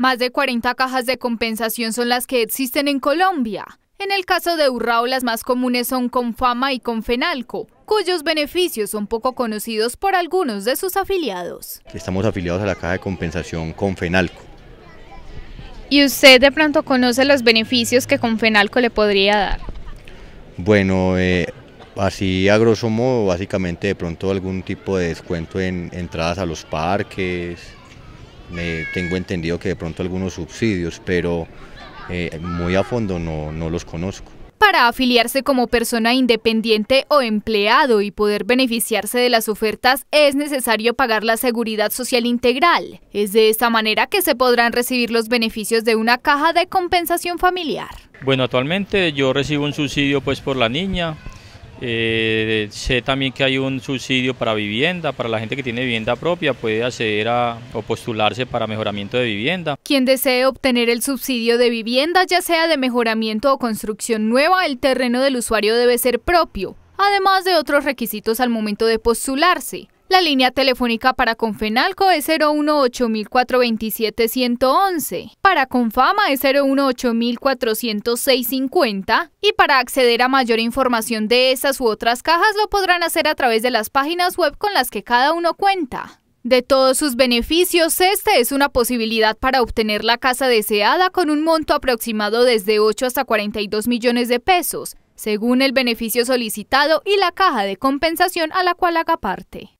Más de 40 cajas de compensación son las que existen en Colombia. En el caso de Urrao, las más comunes son Confama y Confenalco, cuyos beneficios son poco conocidos por algunos de sus afiliados. Estamos afiliados a la caja de compensación Confenalco. ¿Y usted de pronto conoce los beneficios que Confenalco le podría dar? Bueno, eh, así a grosso modo, básicamente de pronto algún tipo de descuento en entradas a los parques, me tengo entendido que de pronto algunos subsidios, pero eh, muy a fondo no, los conozco para afiliarse como persona independiente o empleado y poder beneficiarse de las ofertas es necesario pagar la seguridad social integral. Es de esta manera que se podrán recibir los beneficios de una caja de compensación familiar. Bueno, actualmente yo recibo un subsidio pues por la niña, eh, sé también que hay un subsidio para vivienda, para la gente que tiene vivienda propia puede acceder a o postularse para mejoramiento de vivienda. Quien desee obtener el subsidio de vivienda, ya sea de mejoramiento o construcción nueva, el terreno del usuario debe ser propio, además de otros requisitos al momento de postularse. La línea telefónica para Confenalco es 018 para Confama es 018 y para acceder a mayor información de esas u otras cajas lo podrán hacer a través de las páginas web con las que cada uno cuenta. De todos sus beneficios, esta es una posibilidad para obtener la casa deseada con un monto aproximado desde 8 hasta 42 millones de pesos, según el beneficio solicitado y la caja de compensación a la cual haga parte.